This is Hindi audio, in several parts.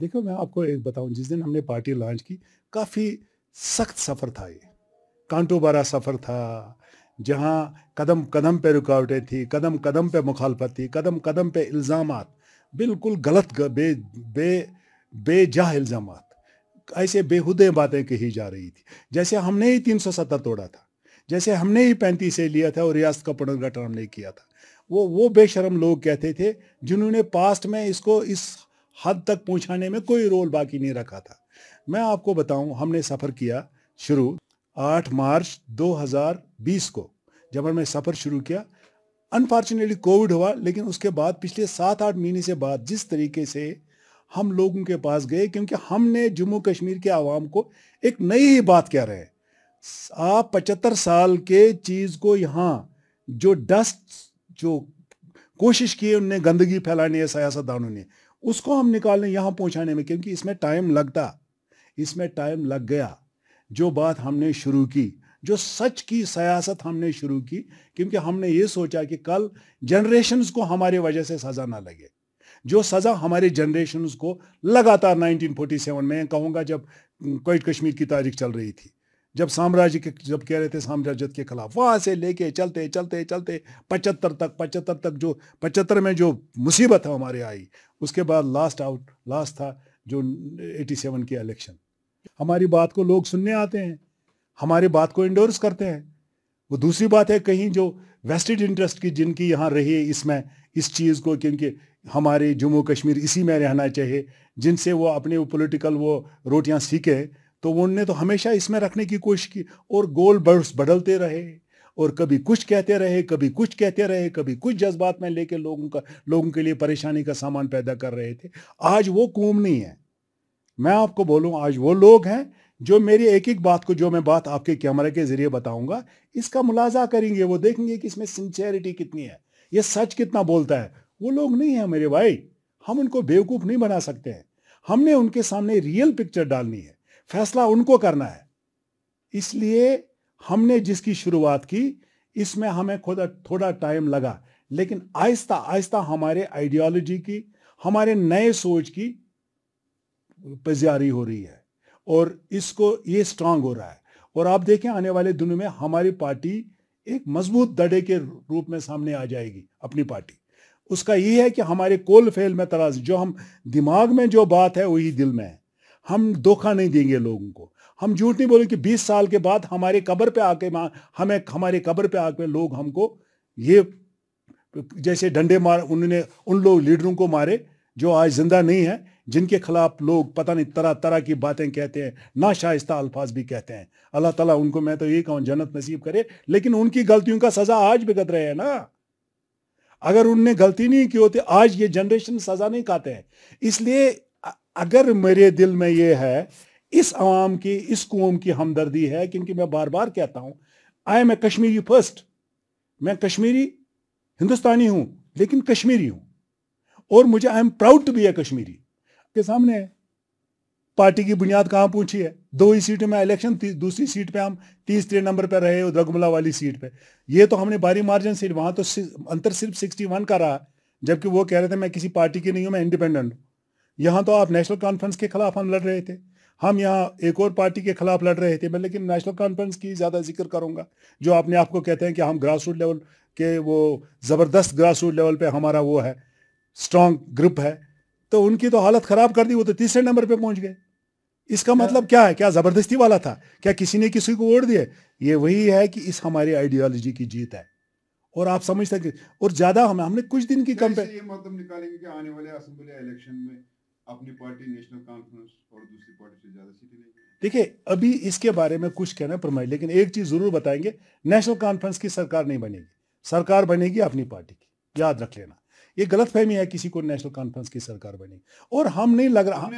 देखो मैं आपको एक बताऊं जिस दिन हमने पार्टी लॉन्च की काफ़ी सख्त सफ़र था ये कांटो बारा सफ़र था जहाँ कदम कदम पे रुकावटें थी कदम कदम पे मुखालफत थी कदम कदम पे इल्ज़ाम बिल्कुल गलत बे बे बेजा इल्ज़ाम ऐसे बेहुदे बातें कही जा रही थी जैसे हमने ही तीन सौ सत्तर तोड़ा था जैसे हमने ही पैंतीस से लिया था और रियासत का पुनर्गठन हमने किया था वो वो बेशरम लोग कहते थे जिन्होंने पास्ट में इसको इस हद तक पहुंचाने में कोई रोल बाकी नहीं रखा था मैं आपको बताऊं हमने सफ़र किया शुरू 8 मार्च 2020 को जब हमने सफ़र शुरू किया अनफॉर्चुनेटली कोविड हुआ लेकिन उसके बाद पिछले सात आठ महीने से बाद जिस तरीके से हम लोगों के पास गए क्योंकि हमने जम्मू कश्मीर के आवाम को एक नई ही बात कह रहे हैं आप पचहत्तर साल के चीज़ को यहाँ जो डस्ट जो कोशिश की उनने गंदगी फैलाने है सियासतदानों ने उसको हम निकाल लें यहाँ पहुँचाने में क्योंकि इसमें टाइम लगता इसमें टाइम लग गया जो बात हमने शुरू की जो सच की सियासत हमने शुरू की क्योंकि हमने ये सोचा कि कल जनरेशन को हमारे वजह से सज़ा ना लगे जो सज़ा हमारे जनरेशन को लगातार 1947 में कहूँगा जब कोई कश्मीर की तारीख चल रही थी जब साम्राज्य के जब कह रहे थे साम्राज्यत के खिलाफ वहाँ से लेके चलते चलते चलते पचहत्तर तक पचहत्तर तक जो पचहत्तर में जो मुसीबत है हमारे आई उसके बाद लास्ट आउट लास्ट था जो 87 की इलेक्शन हमारी बात को लोग सुनने आते हैं हमारी बात को इंडोर्स करते हैं वो दूसरी बात है कहीं जो वेस्टेड इंटरेस्ट की जिनकी यहाँ रही इसमें इस चीज़ को क्योंकि हमारे जम्मू कश्मीर इसी में रहना चाहिए जिनसे वो अपने वो पोलिटिकल वो रोटियाँ सीखे तो उनने तो हमेशा इसमें रखने की कोशिश की और गोल बर्ड्स बदलते रहे और कभी कुछ कहते रहे कभी कुछ कहते रहे कभी कुछ जज्बात में लेके लोगों का लोगों के लिए परेशानी का सामान पैदा कर रहे थे आज वो कूम नहीं है मैं आपको बोलूँ आज वो लोग हैं जो मेरी एक एक बात को जो मैं बात आपके कैमरे के ज़रिए बताऊंगा इसका मुलाजा करेंगे वो देखेंगे कि इसमें सिंसियरिटी कितनी है ये सच कितना बोलता है वो लोग नहीं हैं मेरे भाई हम उनको बेवकूफ़ नहीं बना सकते हैं हमने उनके सामने रियल पिक्चर डालनी है फैसला उनको करना है इसलिए हमने जिसकी शुरुआत की इसमें हमें खुद थोड़ा टाइम लगा लेकिन आहिस्ता आहिस्ता हमारे आइडियोलॉजी की हमारे नए सोच की पजारी हो रही है और इसको ये स्ट्रांग हो रहा है और आप देखें आने वाले दिनों में हमारी पार्टी एक मजबूत दड़े के रूप में सामने आ जाएगी अपनी पार्टी उसका ये है कि हमारे कोल फेल में तराज जो हम दिमाग में जो बात है वही दिल में है हम धोखा नहीं देंगे लोगों को हम झूठ नहीं बोलेंगे कि 20 साल के बाद हमारे कब्र पे आके हमें हमारे कब्र पे आके लोग हमको ये जैसे डंडे मार उन्होंने उन लोग लीडरों को मारे जो आज जिंदा नहीं है जिनके खिलाफ लोग पता नहीं तरह तरह की बातें कहते हैं ना शाइस्ता अल्फाज भी कहते हैं अल्लाह ताला उनको मैं तो यही कहूँ जन्नत नसीब करे लेकिन उनकी गलतियों का सज़ा आज बिगत रहे हैं ना अगर उनने गलती नहीं की होती आज ये जनरेशन सज़ा नहीं खाते हैं इसलिए अगर मेरे दिल में ये है इस आवाम की इस कौम की हमदर्दी है क्योंकि मैं बार बार कहता हूं I am a Kashmiri first मैं कश्मीरी हिंदुस्तानी हूं लेकिन कश्मीरी हूं और मुझे I am proud to be a Kashmiri के सामने पार्टी की बुनियाद कहाँ पूछी है दो ही सीटों में इलेक्शन दूसरी सीट पे हम तीसरे नंबर पर रहे रगमला वाली सीट पे ये तो हमने भारी मार्जिन सीट वहाँ तो अंतर सिर्फ सिक्सटी वन का रहा जबकि वो कह रहे थे मैं किसी पार्टी की नहीं हूँ मैं इंडिपेंडेंट हूँ यहाँ तो आप नेशनल कॉन्फ्रेंस के खिलाफ हम लड़ रहे थे हम यहाँ एक और पार्टी के खिलाफ लड़ रहे थे मैं लेकिन नेशनल कॉन्फ्रेंस की ज़्यादा जिक्र करूँगा जो अपने आप को कहते हैं कि हम ग्रास रूट लेवल के वो ज़बरदस्त ग्रास रूट लेवल पे हमारा वो है स्ट्रांग ग्रुप है तो उनकी तो हालत ख़राब कर दी वो तो तीसरे नंबर पर पहुंच गए इसका मतलब क्या है क्या ज़बरदस्ती वाला था क्या किसी ने किसी को वोट दिया ये वही है कि इस हमारी आइडियोलॉजी की जीत है और आप समझते हैं और ज़्यादा हमें हमने कुछ दिन की कम पे मतलब निकालेंगे कि आने वाले असेंबली इलेक्शन में अपनी पार्टी नेशनल कॉन्फ्रेंस और दूसरी पार्टी से ज्यादा सीटें नहीं देखिए अभी इसके बारे में कुछ कहना है प्रमाई लेकिन एक चीज जरूर बताएंगे नेशनल कॉन्फ्रेंस की सरकार नहीं बनेगी सरकार बनेगी अपनी पार्टी की याद रख लेना ये गलत फहमी है किसी को नेशनल कॉन्फ्रेंस की सरकार बनेगी और हम नहीं लग रहा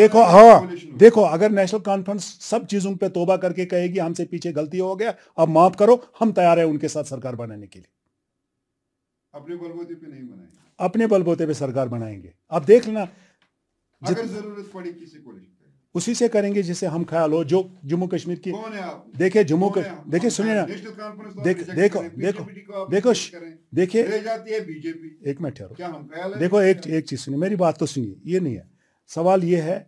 देखो हाँ देखो अगर नेशनल कॉन्फ्रेंस सब चीजों पे तोबा करके कहेगी हमसे पीछे गलती हो गया अब माफ करो हम तैयार है उनके साथ सरकार बनाने के लिए अपने बलबोते पे नहीं बनाएंगे अपने बलबोते पे सरकार बनाएंगे अब देख लेना अगर जरूरत पड़ी किसी को उसी से करेंगे जिसे हम ख्याल हो जो जम्मू कश्मीर की देखे जम्मू देखिए सुनिए ना देख देखो देखो देखो देखिए एक मिनट ठहरो देखो एक एक चीज सुनिए मेरी बात तो सुनिए ये नहीं है सवाल ये है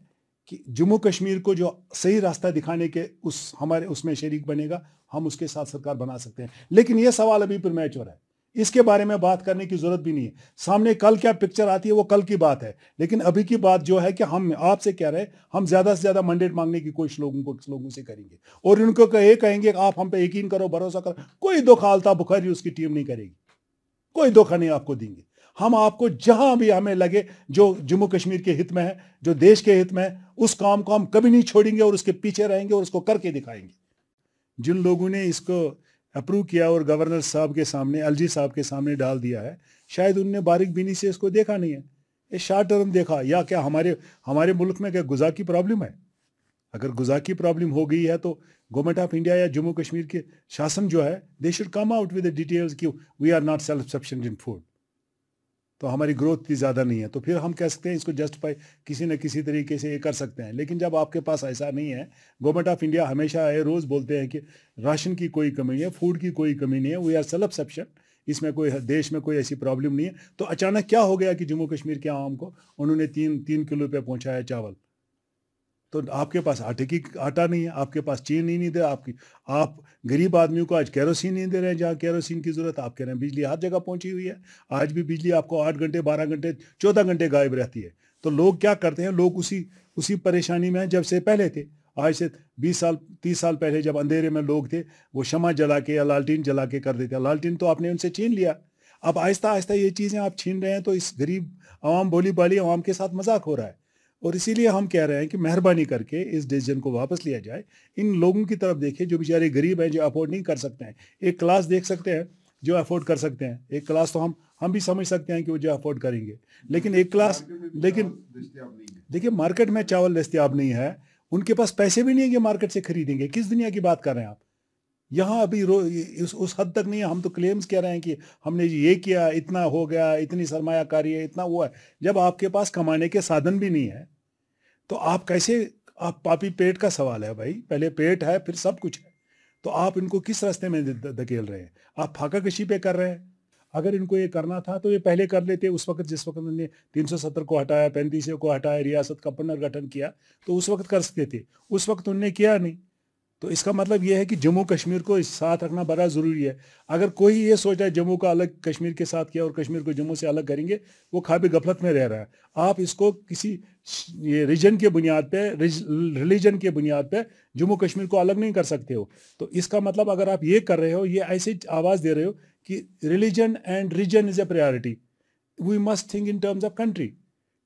कि जम्मू कश्मीर को जो सही रास्ता दिखाने के उस हमारे उसमें शरीक बनेगा हम उसके साथ सरकार बना सकते हैं लेकिन ये सवाल अभी प्रमैचोर है इसके बारे में बात करने की जरूरत भी नहीं है सामने कल क्या पिक्चर आती है वो कल की बात है लेकिन अभी की बात जो है कि हम आपसे कह रहे हैं हम ज्यादा से ज्यादा मंडेट मांगने की कोशिश लोगों को लोगों से करेंगे और उनको ये कहेंगे आप हम पे यकीन करो भरोसा करो कोई दुख आलता बुखारी उसकी टीम नहीं करेगी कोई धोखा नहीं आपको देंगे हम आपको जहां भी हमें लगे जो जम्मू कश्मीर के हित में है जो देश के हित में है उस काम को हम कभी नहीं छोड़ेंगे और उसके पीछे रहेंगे और उसको करके दिखाएंगे जिन लोगों ने इसको अप्रूव किया और गवर्नर साहब के सामने एलजी साहब के सामने डाल दिया है शायद उनने बारीक बीनी से इसको देखा नहीं है ये शार्ट टर्म देखा या क्या हमारे हमारे मुल्क में क्या गुजा की प्रॉब्लम है अगर गुजा की प्रॉब्लम हो गई है तो गवर्नमेंट ऑफ इंडिया या जम्मू कश्मीर के शासन जो है they should come out with details की we are not self sufficient in food तो हमारी ग्रोथ इतनी ज़्यादा नहीं है तो फिर हम कह सकते हैं इसको जस्टिफाई किसी न किसी तरीके से ये कर सकते हैं लेकिन जब आपके पास ऐसा नहीं है गवर्नमेंट ऑफ इंडिया हमेशा आए रोज़ बोलते हैं कि राशन की कोई कमी नहीं है फूड की कोई कमी नहीं है वी आर सेल्फ सेप्शन इसमें कोई देश में कोई ऐसी प्रॉब्लम नहीं है तो अचानक क्या हो गया कि जम्मू कश्मीर के आवाम को उन्होंने तीन तीन किलो पे पहुँचाया चावल तो आपके पास आटे की आटा नहीं है आपके पास चीन ही नहीं दे आपकी आप गरीब आदमियों को आज कैरोसिन नहीं दे रहे हैं जहाँ कैरोसिन की ज़रूरत आप कह रहे हैं बिजली हर जगह पहुँची हुई है आज भी बिजली आपको आठ घंटे बारह घंटे चौदह घंटे गायब रहती है तो लोग क्या करते हैं लोग उसी उसी परेशानी में हैं जब से पहले थे आज से बीस साल तीस साल पहले जब अंधेरे में लोग थे वो शमा जला के या लालटीन जला के कर देते लालटीन तो आपने उनसे छीन लिया अब आहिस्ता आहिस्ता ये चीज़ें आप छीन रहे हैं तो इस गरीब आवाम बोली बाली आवाम के साथ मजाक हो रहा है और इसीलिए हम कह रहे हैं कि मेहरबानी करके इस डिसीजन को वापस लिया जाए इन लोगों की तरफ देखें जो बेचारे गरीब हैं जो अफोर्ड नहीं कर सकते हैं एक क्लास देख सकते हैं जो अफोर्ड कर सकते हैं एक क्लास तो हम हम भी समझ सकते हैं कि वो जो अफोर्ड करेंगे लेकिन एक क्लास लेकिन देखिए मार्केट में चावल दस्तियाब नहीं है उनके पास पैसे भी नहीं है कि मार्केट से खरीदेंगे किस दुनिया की बात कर रहे हैं आप यहाँ अभी रो इस उस हद तक नहीं है हम तो क्लेम्स कह रहे हैं कि हमने ये किया इतना हो गया इतनी सरमायाकारी है इतना हुआ है जब आपके पास कमाने के साधन भी नहीं है तो आप कैसे आप पापी पेट का सवाल है भाई पहले पेट है फिर सब कुछ है तो आप इनको किस रास्ते में धकेल रहे हैं आप फाका कशी पे कर रहे हैं अगर इनको ये करना था तो ये पहले कर लेते उस वक्त जिस वक्त उन्होंने तीन को हटाया पैंतीस को हटाया रियासत का पुनर्गठन किया तो उस वक्त कर सकते थे उस वक्त उनने किया नहीं तो इसका मतलब यह है कि जम्मू कश्मीर को साथ रखना बड़ा ज़रूरी है अगर कोई ये सोचा है जम्मू का अलग कश्मीर के साथ किया और कश्मीर को जम्मू से अलग करेंगे वो खाबी गफलत में रह रहा है आप इसको किसी ये रीजन के बुनियाद पे रिलीजन के बुनियाद पे जम्मू कश्मीर को अलग नहीं कर सकते हो तो इसका मतलब अगर आप ये कर रहे हो ये ऐसी आवाज़ दे रहे हो कि religion and region is a priority we must think in terms of country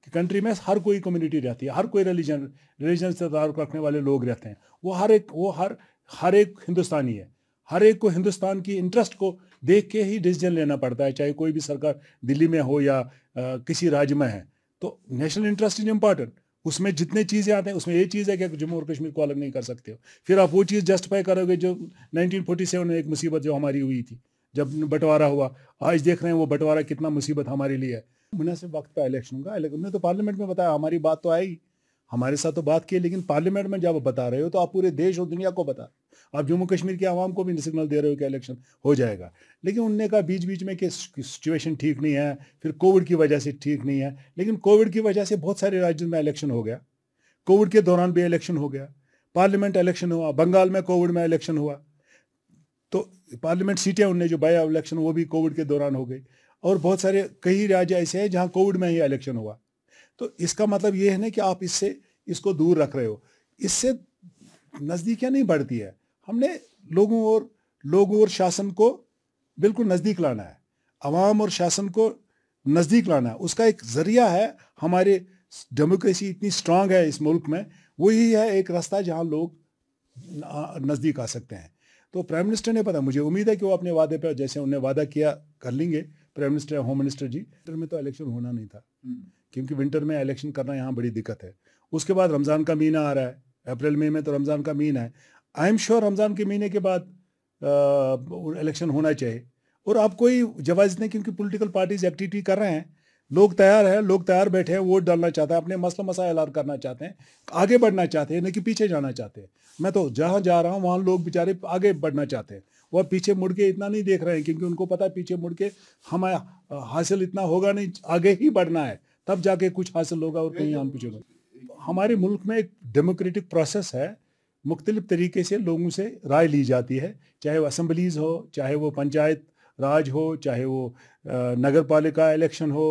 कि कंट्री में हर कोई कम्युनिटी रहती है हर कोई रिलीजन रिलीजन से तारुक रखने वाले लोग रहते हैं वो हर एक वो हर हर एक हिंदुस्तानी है हर एक को हिंदुस्तान की इंटरेस्ट को देख के ही डिसीजन लेना पड़ता है चाहे कोई भी सरकार दिल्ली में हो या आ, किसी राज्य में है तो नेशनल इंटरेस्ट इज इम्पॉर्टेंट उसमें जितने चीज़ें आते हैं उसमें ये चीज़ है कि जम्मू और कश्मीर को अलग नहीं कर सकते हो फिर आप वो चीज़ जस्टिफाई करोगे जो 1947 में एक मुसीबत जो हमारी हुई थी जब बंटवारा हुआ आज देख रहे हैं वो बंटवारा कितना मुसीबत हमारे लिए है मुनासिब वक्त पर इलेक्शन होगा उन्होंने तो पार्लियामेंट में बताया हमारी बात तो आई हमारे साथ तो बात की लेकिन पार्लियामेंट में जब बता रहे हो तो आप पूरे देश और दुनिया को बता आप जम्मू कश्मीर के आवाम को भी सिग्नल दे रहे हो कि इलेक्शन हो जाएगा लेकिन उनने कहा बीच बीच में कि सिचुएशन ठीक नहीं है फिर कोविड की वजह से ठीक नहीं है लेकिन कोविड की वजह से बहुत सारे राज्यों में इलेक्शन हो गया कोविड के दौरान भी इलेक्शन हो गया पार्लियामेंट इलेक्शन हुआ बंगाल में कोविड में इलेक्शन हुआ तो पार्लियामेंट सीटें उनने जो बाई इलेक्शन वो भी कोविड के दौरान हो गई और बहुत सारे कई राज्य ऐसे हैं जहाँ कोविड में ही इलेक्शन हुआ तो इसका मतलब ये है ना कि आप इससे इसको दूर रख रहे हो इससे नज़दीकियाँ नहीं बढ़ती है हमने लोगों और लोगों और शासन को बिल्कुल नज़दीक लाना है आवाम और शासन को नज़दीक लाना है उसका एक ज़रिया है हमारे डेमोक्रेसी इतनी स्ट्रांग है इस मुल्क में वही है एक रास्ता जहाँ लोग नज़दीक आ सकते हैं तो प्राइम मिनिस्टर ने पता मुझे उम्मीद है कि वो अपने वादे पर जैसे उन्हें वादा किया कर लेंगे प्राइम मिनिस्टर होम मिनिस्टर जी विंटर में तो इलेक्शन होना नहीं था हम्म। क्योंकि विंटर में इलेक्शन करना यहाँ बड़ी दिक्कत है उसके बाद रमज़ान का महीना आ रहा है अप्रैल मई में तो रमज़ान का महीना है आई एम श्योर रमज़ान के महीने के बाद इलेक्शन होना चाहिए और आप कोई जवाब नहीं क्योंकि पोलिटिकल पार्टीज एक्टिविटी कर रहे हैं लोग तैयार है लोग तैयार बैठे हैं वोट डालना चाहते हैं अपने मसला मसा ऐलान करना चाहते हैं आगे बढ़ना चाहते हैं न कि पीछे जाना चाहते हैं मैं तो जहाँ जा रहा हूँ वहाँ लोग बेचारे आगे बढ़ना चाहते हैं वह पीछे मुड़ के इतना नहीं देख रहे हैं क्योंकि उनको पता है पीछे मुड़ के हमें हासिल इतना होगा नहीं आगे ही बढ़ना है तब जाके कुछ हासिल होगा और कहीं हम पीछे हमारे मुल्क में एक डेमोक्रेटिक प्रोसेस है मुख्तलिफ तरीके से लोगों से राय ली जाती है चाहे वो असम्बलीज़ हो चाहे वो पंचायत राज हो चाहे वो नगर पालिका इलेक्शन हो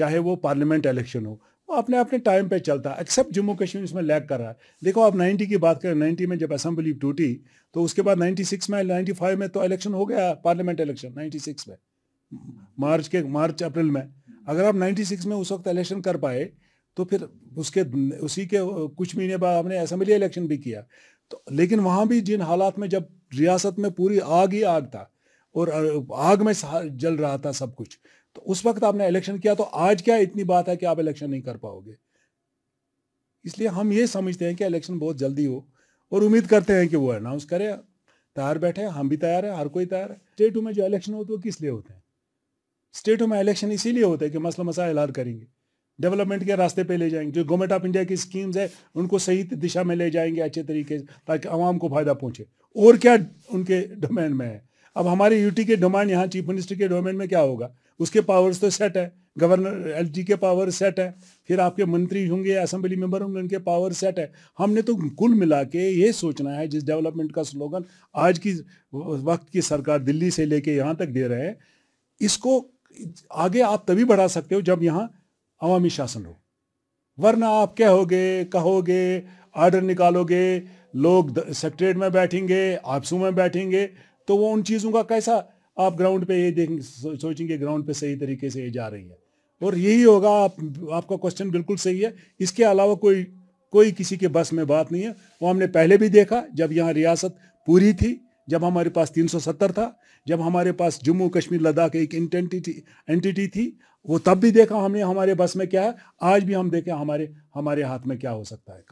चाहे वो पार्लियामेंट इलेक्शन हो वो अपने अपने टाइम पे चलता है एक्सेप्ट जम्मू कश्मीर इसमें लैग कर रहा है देखो आप 90 की बात करें 90 में जब असेंबली टूटी तो उसके बाद 96 में 95 में तो इलेक्शन हो गया पार्लियामेंट इलेक्शन 96 में मार्च के मार्च अप्रैल में अगर आप 96 में उस वक्त इलेक्शन कर पाए तो फिर उसके उसी के कुछ महीने बाद आपने असम्बली इलेक्शन भी किया तो लेकिन वहाँ भी जिन हालात में जब रियासत में पूरी आग ही आग था और आग में जल रहा था सब कुछ तो उस वक्त आपने इलेक्शन किया तो आज क्या इतनी बात है कि आप इलेक्शन नहीं कर पाओगे इसलिए हम ये समझते हैं कि इलेक्शन बहुत जल्दी हो और उम्मीद करते हैं कि वो अनाउंस करे तैयार बैठे हम भी तैयार है हर कोई तैयार है स्टेटों में जो इलेक्शन होते वो किस लिए होते हैं स्टेटों में इलेक्शन इसीलिए होते हैं कि मसला मसाइल हल करेंगे डेवलपमेंट के रास्ते पे ले जाएंगे जो गवर्नमेंट ऑफ इंडिया की स्कीम्स है उनको सही दिशा में ले जाएंगे अच्छे तरीके से ताकि आवाम को फ़ायदा पहुँचे और क्या उनके डोमेन में है अब हमारे यूटी के डोमेन यहाँ चीफ मिनिस्टर के डोमेन में क्या होगा उसके पावर्स तो सेट है गवर्नर एलजी के पावर सेट है फिर आपके मंत्री होंगे असेंबली मेंबर होंगे उनके पावर सेट है हमने तो कुल मिला के ये सोचना है जिस डेवलपमेंट का स्लोगन आज की वक्त की सरकार दिल्ली से लेके यहाँ तक दे रहे हैं इसको आगे आप तभी बढ़ा सकते हो जब यहाँ अवामी शासन हो वरना आप कहोगे कहोगे आर्डर निकालोगे लोग सेक्रेट में बैठेंगे आपसू में बैठेंगे तो वो उन चीज़ों का कैसा आप ग्राउंड पे ये देखेंगे सोचेंगे ग्राउंड पे सही तरीके से ये जा रही है और यही होगा आप आपका क्वेश्चन बिल्कुल सही है इसके अलावा कोई कोई किसी के बस में बात नहीं है वो हमने पहले भी देखा जब यहाँ रियासत पूरी थी जब हमारे पास 370 था जब हमारे पास जम्मू कश्मीर लद्दाख एक इंटेंटिटी एंटिटी थी वो तब भी देखा हमने हमारे बस में क्या है आज भी हम देखें हमारे हमारे हाथ में क्या हो सकता है